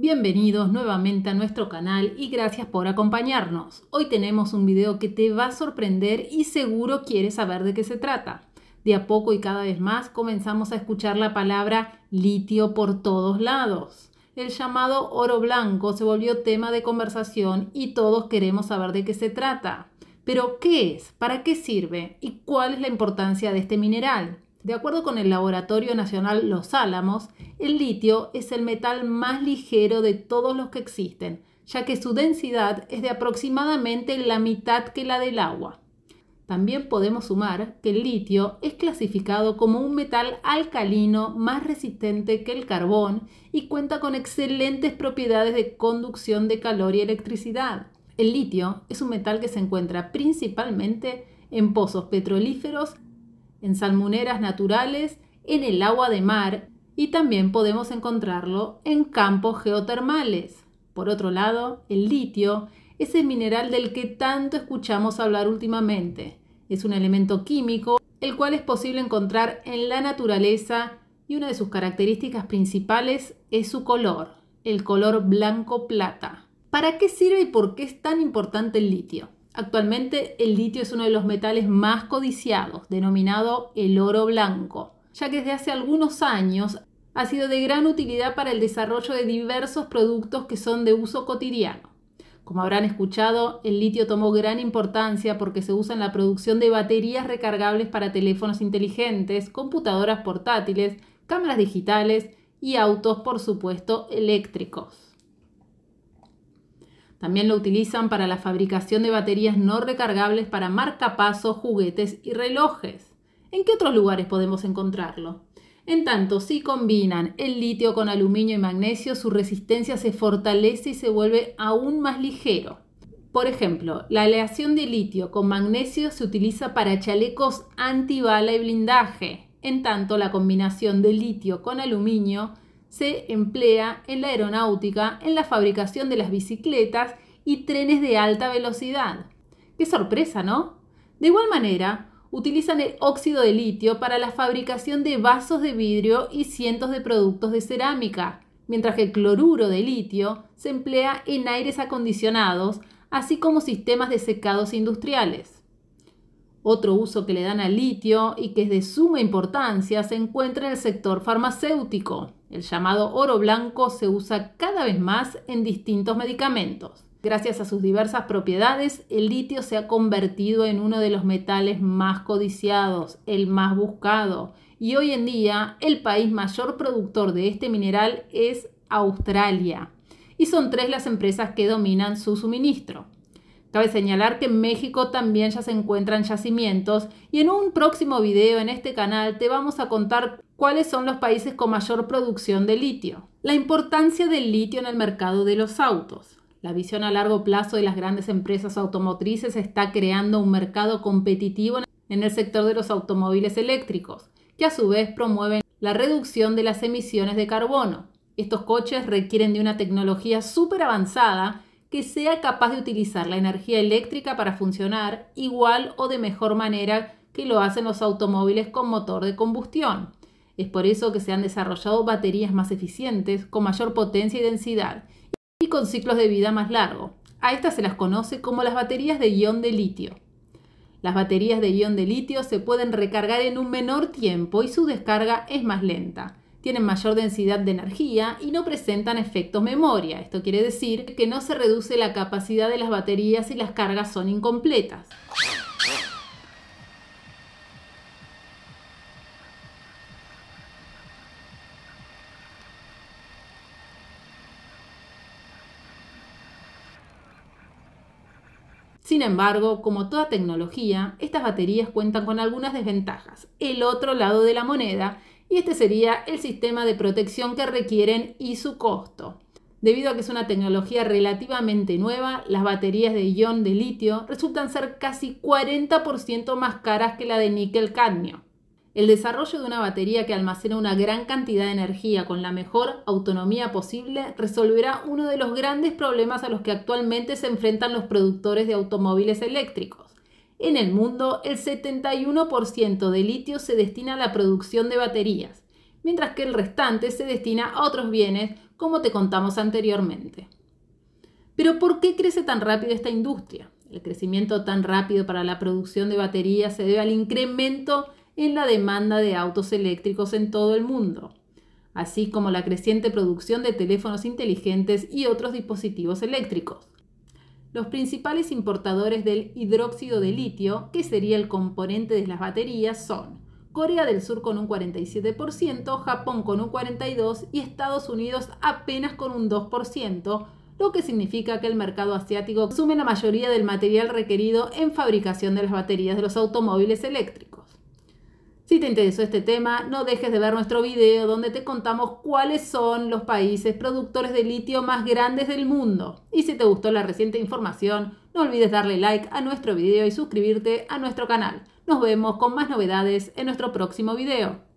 Bienvenidos nuevamente a nuestro canal y gracias por acompañarnos. Hoy tenemos un video que te va a sorprender y seguro quieres saber de qué se trata. De a poco y cada vez más comenzamos a escuchar la palabra litio por todos lados. El llamado oro blanco se volvió tema de conversación y todos queremos saber de qué se trata. Pero, ¿qué es? ¿Para qué sirve? ¿Y cuál es la importancia de este mineral? De acuerdo con el Laboratorio Nacional Los Álamos, el litio es el metal más ligero de todos los que existen, ya que su densidad es de aproximadamente la mitad que la del agua. También podemos sumar que el litio es clasificado como un metal alcalino más resistente que el carbón y cuenta con excelentes propiedades de conducción de calor y electricidad. El litio es un metal que se encuentra principalmente en pozos petrolíferos en salmuneras naturales, en el agua de mar y también podemos encontrarlo en campos geotermales. Por otro lado, el litio es el mineral del que tanto escuchamos hablar últimamente. Es un elemento químico el cual es posible encontrar en la naturaleza y una de sus características principales es su color, el color blanco plata. ¿Para qué sirve y por qué es tan importante el litio? Actualmente el litio es uno de los metales más codiciados, denominado el oro blanco, ya que desde hace algunos años ha sido de gran utilidad para el desarrollo de diversos productos que son de uso cotidiano. Como habrán escuchado, el litio tomó gran importancia porque se usa en la producción de baterías recargables para teléfonos inteligentes, computadoras portátiles, cámaras digitales y autos, por supuesto, eléctricos. También lo utilizan para la fabricación de baterías no recargables para marcapasos, juguetes y relojes. ¿En qué otros lugares podemos encontrarlo? En tanto, si combinan el litio con aluminio y magnesio, su resistencia se fortalece y se vuelve aún más ligero. Por ejemplo, la aleación de litio con magnesio se utiliza para chalecos antibala y blindaje. En tanto, la combinación de litio con aluminio se emplea en la aeronáutica, en la fabricación de las bicicletas y trenes de alta velocidad. Qué sorpresa, ¿no? De igual manera, utilizan el óxido de litio para la fabricación de vasos de vidrio y cientos de productos de cerámica, mientras que el cloruro de litio se emplea en aires acondicionados, así como sistemas de secados industriales. Otro uso que le dan al litio y que es de suma importancia se encuentra en el sector farmacéutico. El llamado oro blanco se usa cada vez más en distintos medicamentos. Gracias a sus diversas propiedades, el litio se ha convertido en uno de los metales más codiciados, el más buscado, y hoy en día el país mayor productor de este mineral es Australia. Y son tres las empresas que dominan su suministro. Cabe señalar que en México también ya se encuentran yacimientos y en un próximo video en este canal te vamos a contar cuáles son los países con mayor producción de litio, la importancia del litio en el mercado de los autos. La visión a largo plazo de las grandes empresas automotrices está creando un mercado competitivo en el sector de los automóviles eléctricos, que a su vez promueven la reducción de las emisiones de carbono. Estos coches requieren de una tecnología súper avanzada que sea capaz de utilizar la energía eléctrica para funcionar igual o de mejor manera que lo hacen los automóviles con motor de combustión. Es por eso que se han desarrollado baterías más eficientes, con mayor potencia y densidad, y con ciclos de vida más largos. A estas se las conoce como las baterías de ion de litio. Las baterías de ion de litio se pueden recargar en un menor tiempo y su descarga es más lenta tienen mayor densidad de energía y no presentan efectos memoria. Esto quiere decir que no se reduce la capacidad de las baterías si las cargas son incompletas. Sin embargo, como toda tecnología, estas baterías cuentan con algunas desventajas. El otro lado de la moneda y este sería el sistema de protección que requieren y su costo. Debido a que es una tecnología relativamente nueva, las baterías de ion de litio resultan ser casi 40% más caras que la de níquel cadmio. El desarrollo de una batería que almacena una gran cantidad de energía con la mejor autonomía posible resolverá uno de los grandes problemas a los que actualmente se enfrentan los productores de automóviles eléctricos en el mundo, el 71% de litio se destina a la producción de baterías, mientras que el restante se destina a otros bienes, como te contamos anteriormente. Pero ¿por qué crece tan rápido esta industria? El crecimiento tan rápido para la producción de baterías se debe al incremento en la demanda de autos eléctricos en todo el mundo, así como la creciente producción de teléfonos inteligentes y otros dispositivos eléctricos los principales importadores del hidróxido de litio, que sería el componente de las baterías, son Corea del Sur con un 47%, Japón con un 42% y Estados Unidos apenas con un 2%, lo que significa que el mercado asiático consume la mayoría del material requerido en fabricación de las baterías de los automóviles eléctricos. Si te interesó este tema, no dejes de ver nuestro video donde te contamos cuáles son los países productores de litio más grandes del mundo. Y si te gustó la reciente información, no olvides darle like a nuestro video y suscribirte a nuestro canal. Nos vemos con más novedades en nuestro próximo video.